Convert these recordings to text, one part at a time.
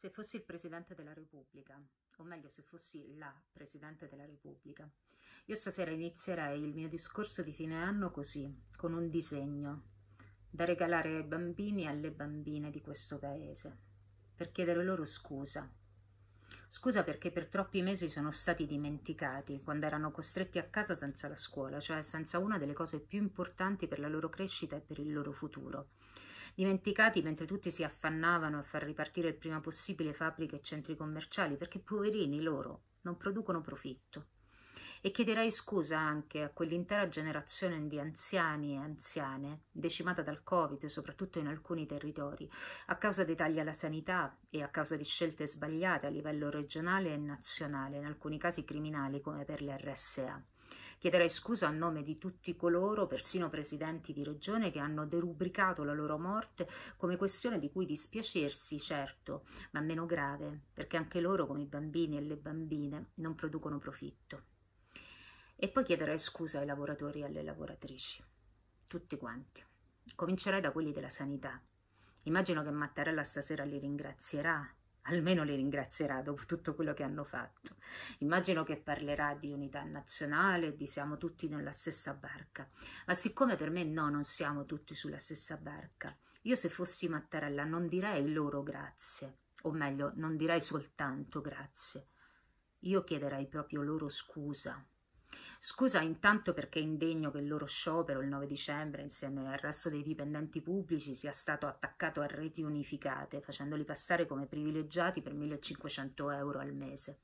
Se fossi il Presidente della Repubblica, o meglio se fossi la Presidente della Repubblica, io stasera inizierei il mio discorso di fine anno così, con un disegno da regalare ai bambini e alle bambine di questo paese, per chiedere loro scusa. Scusa perché per troppi mesi sono stati dimenticati, quando erano costretti a casa senza la scuola, cioè senza una delle cose più importanti per la loro crescita e per il loro futuro dimenticati mentre tutti si affannavano a far ripartire il prima possibile fabbriche e centri commerciali, perché poverini loro non producono profitto. E chiederai scusa anche a quell'intera generazione di anziani e anziane, decimata dal Covid, soprattutto in alcuni territori, a causa dei tagli alla sanità e a causa di scelte sbagliate a livello regionale e nazionale, in alcuni casi criminali come per le RSA. Chiederei scusa a nome di tutti coloro, persino presidenti di regione, che hanno derubricato la loro morte come questione di cui dispiacersi, certo, ma meno grave, perché anche loro, come i bambini e le bambine, non producono profitto. E poi chiederei scusa ai lavoratori e alle lavoratrici, tutti quanti. Comincerei da quelli della sanità. Immagino che Mattarella stasera li ringrazierà almeno li ringrazierà dopo tutto quello che hanno fatto. Immagino che parlerà di unità nazionale, di siamo tutti nella stessa barca, ma siccome per me no, non siamo tutti sulla stessa barca, io se fossi Mattarella non direi loro grazie, o meglio, non direi soltanto grazie, io chiederei proprio loro scusa Scusa intanto perché è indegno che il loro sciopero il 9 dicembre insieme al resto dei dipendenti pubblici sia stato attaccato a reti unificate, facendoli passare come privilegiati per 1500 euro al mese.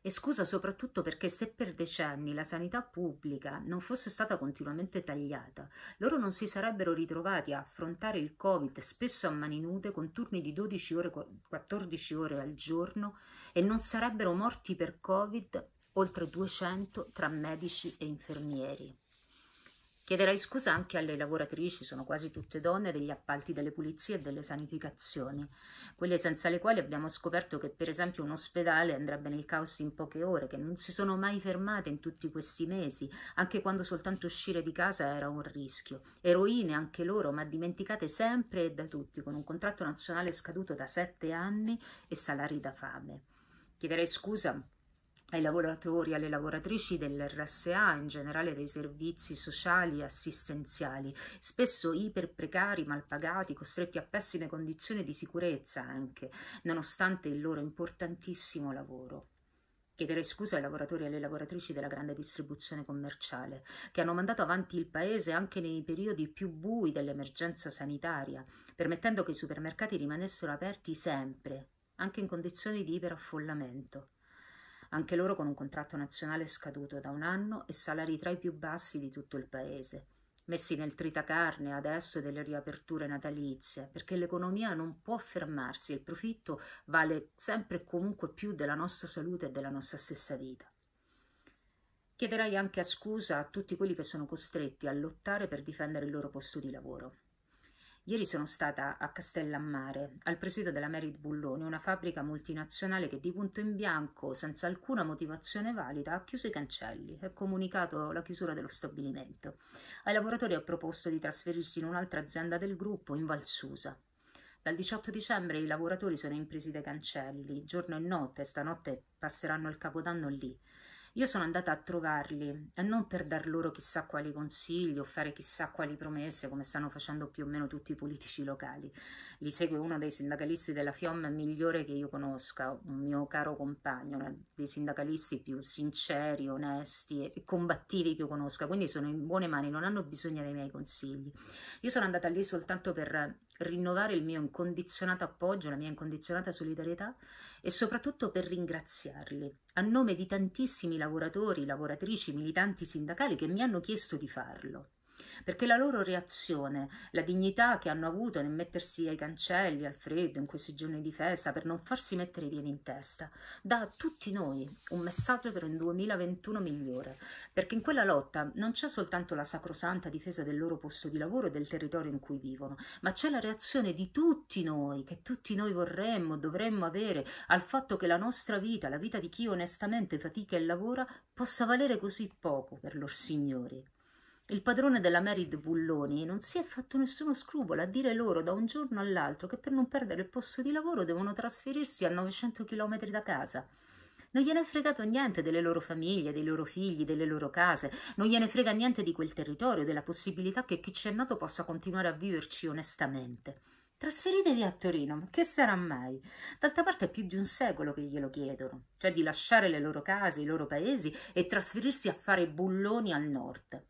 E scusa soprattutto perché se per decenni la sanità pubblica non fosse stata continuamente tagliata, loro non si sarebbero ritrovati a affrontare il Covid spesso a mani nude con turni di 12 ore, 14 ore al giorno e non sarebbero morti per Covid oltre 200 tra medici e infermieri. Chiederei scusa anche alle lavoratrici, sono quasi tutte donne, degli appalti delle pulizie e delle sanificazioni, quelle senza le quali abbiamo scoperto che per esempio un ospedale andrebbe nel caos in poche ore, che non si sono mai fermate in tutti questi mesi, anche quando soltanto uscire di casa era un rischio. Eroine anche loro, ma dimenticate sempre e da tutti, con un contratto nazionale scaduto da sette anni e salari da fame. Chiederei scusa ai lavoratori e alle lavoratrici dell'RSA, in generale dei servizi sociali e assistenziali, spesso iperprecari, pagati, costretti a pessime condizioni di sicurezza anche, nonostante il loro importantissimo lavoro. Chiedere scusa ai lavoratori e alle lavoratrici della grande distribuzione commerciale, che hanno mandato avanti il paese anche nei periodi più bui dell'emergenza sanitaria, permettendo che i supermercati rimanessero aperti sempre, anche in condizioni di iperaffollamento anche loro con un contratto nazionale scaduto da un anno e salari tra i più bassi di tutto il paese. Messi nel tritacarne adesso delle riaperture natalizie, perché l'economia non può fermarsi, e il profitto vale sempre e comunque più della nostra salute e della nostra stessa vita. Chiederai anche a scusa a tutti quelli che sono costretti a lottare per difendere il loro posto di lavoro. Ieri sono stata a Castellammare, al presidio della Merit Bulloni, una fabbrica multinazionale che di punto in bianco, senza alcuna motivazione valida, ha chiuso i cancelli e comunicato la chiusura dello stabilimento. Ai lavoratori ha proposto di trasferirsi in un'altra azienda del gruppo, in Valsusa. Dal 18 dicembre i lavoratori sono impresi dai cancelli, giorno e notte, stanotte passeranno il capodanno lì. Io sono andata a trovarli e non per dar loro chissà quali consigli o fare chissà quali promesse come stanno facendo più o meno tutti i politici locali, li segue uno dei sindacalisti della FIOM migliore che io conosca, un mio caro compagno, uno dei sindacalisti più sinceri, onesti e combattivi che io conosca, quindi sono in buone mani, non hanno bisogno dei miei consigli. Io sono andata lì soltanto per rinnovare il mio incondizionato appoggio, la mia incondizionata solidarietà e soprattutto per ringraziarli a nome di tantissimi lavoratori, lavoratrici, militanti sindacali che mi hanno chiesto di farlo perché la loro reazione, la dignità che hanno avuto nel mettersi ai cancelli, al freddo, in questi giorni di festa, per non farsi mettere i piedi in testa, dà a tutti noi un messaggio per un 2021 migliore, perché in quella lotta non c'è soltanto la sacrosanta difesa del loro posto di lavoro e del territorio in cui vivono, ma c'è la reazione di tutti noi, che tutti noi vorremmo, dovremmo avere, al fatto che la nostra vita, la vita di chi onestamente fatica e lavora, possa valere così poco per lor signori. Il padrone della Merid Bulloni non si è fatto nessuno scrupolo a dire loro da un giorno all'altro che per non perdere il posto di lavoro devono trasferirsi a 900 km da casa. Non gliene è fregato niente delle loro famiglie, dei loro figli, delle loro case, non gliene frega niente di quel territorio, della possibilità che chi ci è nato possa continuare a viverci onestamente. Trasferitevi a Torino, ma che sarà mai? D'altra parte è più di un secolo che glielo chiedono, cioè di lasciare le loro case, i loro paesi e trasferirsi a fare bulloni al nord.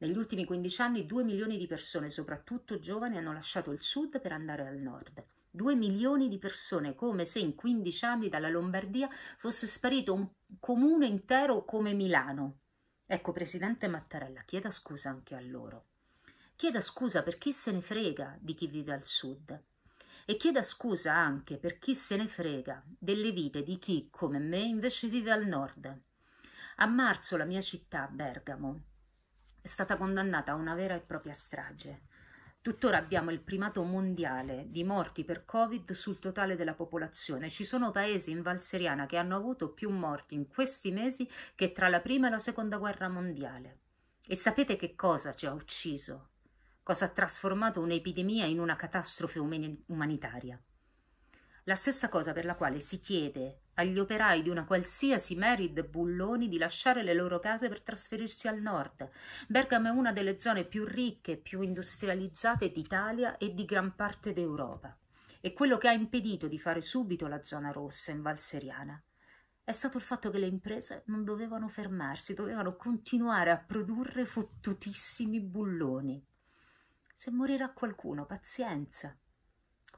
Negli ultimi 15 anni 2 milioni di persone, soprattutto giovani, hanno lasciato il sud per andare al nord. 2 milioni di persone, come se in 15 anni dalla Lombardia fosse sparito un comune intero come Milano. Ecco, Presidente Mattarella, chieda scusa anche a loro. Chieda scusa per chi se ne frega di chi vive al sud e chieda scusa anche per chi se ne frega delle vite di chi, come me, invece vive al nord. A marzo la mia città, Bergamo, è stata condannata a una vera e propria strage. Tuttora abbiamo il primato mondiale di morti per Covid sul totale della popolazione. Ci sono paesi in Valseriana che hanno avuto più morti in questi mesi che tra la prima e la seconda guerra mondiale. E sapete che cosa ci ha ucciso? Cosa ha trasformato un'epidemia in una catastrofe umanitaria? la stessa cosa per la quale si chiede agli operai di una qualsiasi Merid Bulloni di lasciare le loro case per trasferirsi al nord. Bergamo è una delle zone più ricche e più industrializzate d'Italia e di gran parte d'Europa. E quello che ha impedito di fare subito la zona rossa in Valseriana è stato il fatto che le imprese non dovevano fermarsi, dovevano continuare a produrre fottutissimi bulloni. Se morirà qualcuno, pazienza,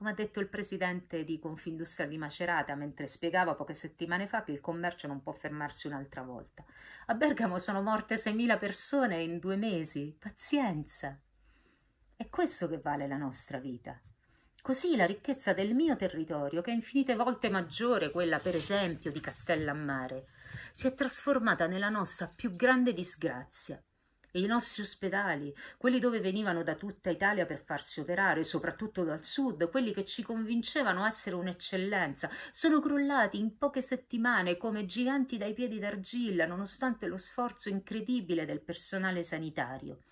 come ha detto il presidente di Confindustria di Macerata mentre spiegava poche settimane fa che il commercio non può fermarsi un'altra volta. A Bergamo sono morte 6.000 persone in due mesi. Pazienza! È questo che vale la nostra vita. Così la ricchezza del mio territorio, che è infinite volte maggiore quella per esempio di Castellammare, si è trasformata nella nostra più grande disgrazia, i nostri ospedali, quelli dove venivano da tutta Italia per farsi operare, soprattutto dal sud, quelli che ci convincevano essere un'eccellenza, sono crollati in poche settimane come giganti dai piedi d'argilla, nonostante lo sforzo incredibile del personale sanitario.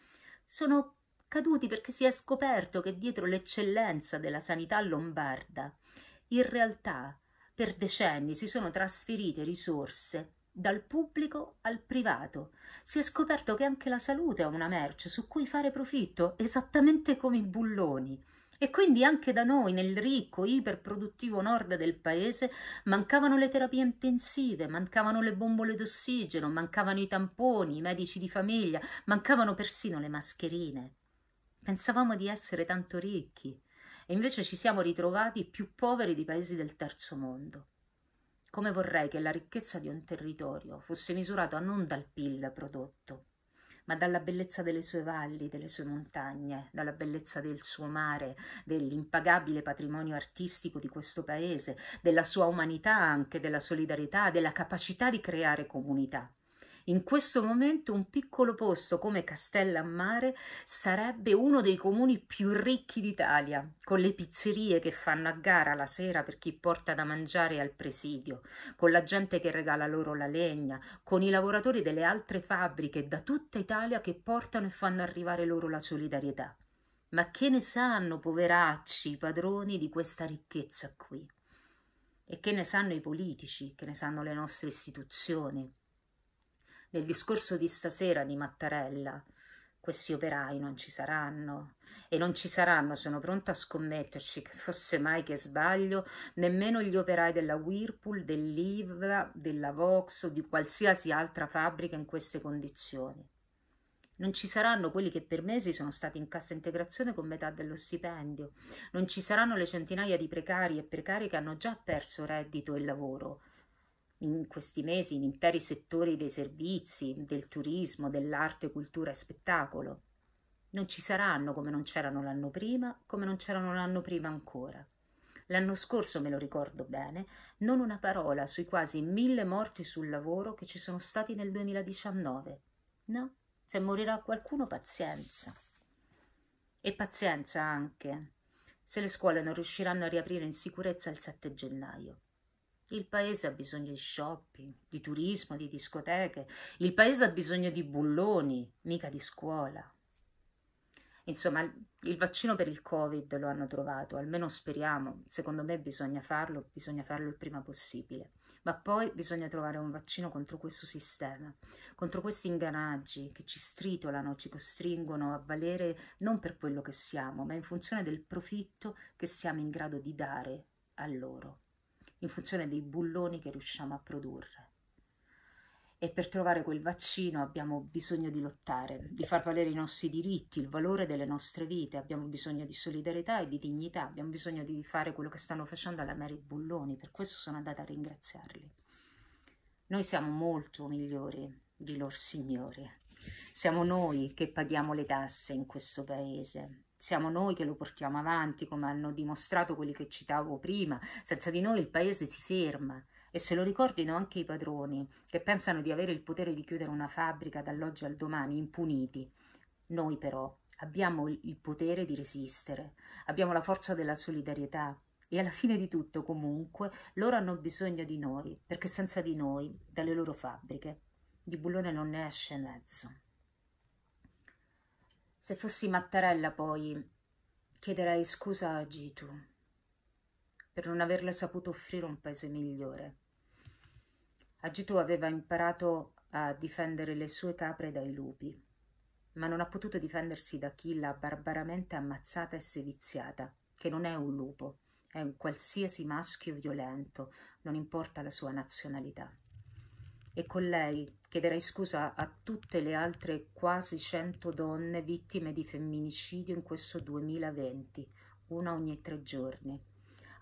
Sono caduti perché si è scoperto che dietro l'eccellenza della sanità lombarda, in realtà per decenni si sono trasferite risorse dal pubblico al privato. Si è scoperto che anche la salute è una merce su cui fare profitto, esattamente come i bulloni. E quindi anche da noi, nel ricco, iperproduttivo nord del paese, mancavano le terapie intensive, mancavano le bombole d'ossigeno, mancavano i tamponi, i medici di famiglia, mancavano persino le mascherine. Pensavamo di essere tanto ricchi e invece ci siamo ritrovati più poveri di paesi del terzo mondo come vorrei che la ricchezza di un territorio fosse misurata non dal PIL prodotto, ma dalla bellezza delle sue valli, delle sue montagne, dalla bellezza del suo mare, dell'impagabile patrimonio artistico di questo paese, della sua umanità anche, della solidarietà, della capacità di creare comunità. In questo momento un piccolo posto come Castellammare sarebbe uno dei comuni più ricchi d'Italia, con le pizzerie che fanno a gara la sera per chi porta da mangiare al presidio, con la gente che regala loro la legna, con i lavoratori delle altre fabbriche da tutta Italia che portano e fanno arrivare loro la solidarietà. Ma che ne sanno, poveracci, i padroni di questa ricchezza qui? E che ne sanno i politici, che ne sanno le nostre istituzioni? Nel discorso di stasera di Mattarella, questi operai non ci saranno e non ci saranno, sono pronta a scommetterci che fosse mai che sbaglio, nemmeno gli operai della Whirlpool, dell'IVA, della Vox o di qualsiasi altra fabbrica in queste condizioni. Non ci saranno quelli che per mesi sono stati in cassa integrazione con metà dello stipendio, non ci saranno le centinaia di precari e precari che hanno già perso reddito e lavoro, in questi mesi in interi settori dei servizi, del turismo, dell'arte, cultura e spettacolo. Non ci saranno come non c'erano l'anno prima, come non c'erano l'anno prima ancora. L'anno scorso, me lo ricordo bene, non una parola sui quasi mille morti sul lavoro che ci sono stati nel 2019. No, se morirà qualcuno pazienza. E pazienza anche se le scuole non riusciranno a riaprire in sicurezza il 7 gennaio. Il paese ha bisogno di shopping, di turismo, di discoteche. Il paese ha bisogno di bulloni, mica di scuola. Insomma, il vaccino per il Covid lo hanno trovato, almeno speriamo. Secondo me bisogna farlo, bisogna farlo il prima possibile. Ma poi bisogna trovare un vaccino contro questo sistema, contro questi ingranaggi che ci stritolano, ci costringono a valere non per quello che siamo, ma in funzione del profitto che siamo in grado di dare a loro in funzione dei bulloni che riusciamo a produrre. E per trovare quel vaccino abbiamo bisogno di lottare, di far valere i nostri diritti, il valore delle nostre vite, abbiamo bisogno di solidarietà e di dignità, abbiamo bisogno di fare quello che stanno facendo alla Mary Bulloni, per questo sono andata a ringraziarli. Noi siamo molto migliori di lor signori, siamo noi che paghiamo le tasse in questo paese, siamo noi che lo portiamo avanti, come hanno dimostrato quelli che citavo prima, senza di noi il paese si ferma e se lo ricordino anche i padroni che pensano di avere il potere di chiudere una fabbrica dall'oggi al domani impuniti. Noi però abbiamo il potere di resistere, abbiamo la forza della solidarietà e alla fine di tutto comunque loro hanno bisogno di noi perché senza di noi dalle loro fabbriche di bullone non ne esce mezzo. Se fossi Mattarella, poi, chiederei scusa a Gitu per non averle saputo offrire un paese migliore. Agitu aveva imparato a difendere le sue capre dai lupi, ma non ha potuto difendersi da chi l'ha barbaramente ammazzata e seviziata, che non è un lupo, è un qualsiasi maschio violento, non importa la sua nazionalità e con lei chiederei scusa a tutte le altre quasi 100 donne vittime di femminicidio in questo 2020, una ogni tre giorni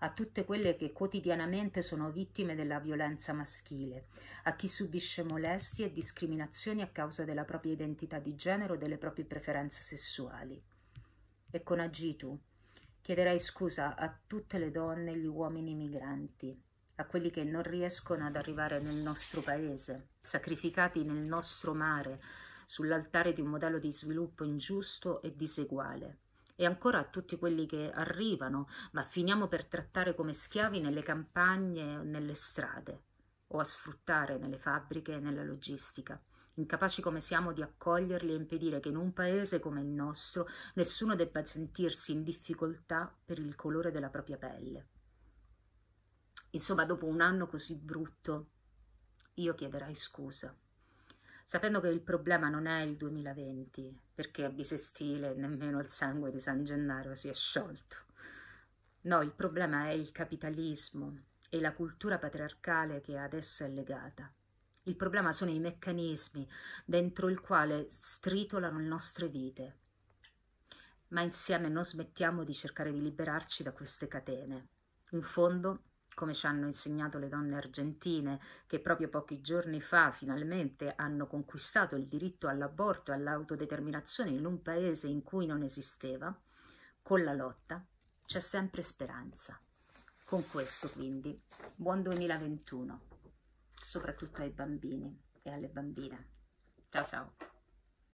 a tutte quelle che quotidianamente sono vittime della violenza maschile, a chi subisce molestie e discriminazioni a causa della propria identità di genere o delle proprie preferenze sessuali. E con Agitu chiederei scusa a tutte le donne e gli uomini migranti, a quelli che non riescono ad arrivare nel nostro paese, sacrificati nel nostro mare, sull'altare di un modello di sviluppo ingiusto e diseguale. E ancora a tutti quelli che arrivano, ma finiamo per trattare come schiavi nelle campagne o nelle strade, o a sfruttare nelle fabbriche e nella logistica incapaci come siamo di accoglierli e impedire che in un paese come il nostro nessuno debba sentirsi in difficoltà per il colore della propria pelle. Insomma, dopo un anno così brutto, io chiederai scusa, sapendo che il problema non è il 2020, perché a bisestile nemmeno il sangue di San Gennaro si è sciolto. No, il problema è il capitalismo e la cultura patriarcale che ad essa è legata. Il problema sono i meccanismi dentro il quale stritolano le nostre vite. Ma insieme non smettiamo di cercare di liberarci da queste catene. In fondo come ci hanno insegnato le donne argentine che proprio pochi giorni fa finalmente hanno conquistato il diritto all'aborto e all'autodeterminazione in un paese in cui non esisteva, con la lotta c'è sempre speranza. Con questo quindi buon 2021, soprattutto ai bambini e alle bambine. Ciao ciao!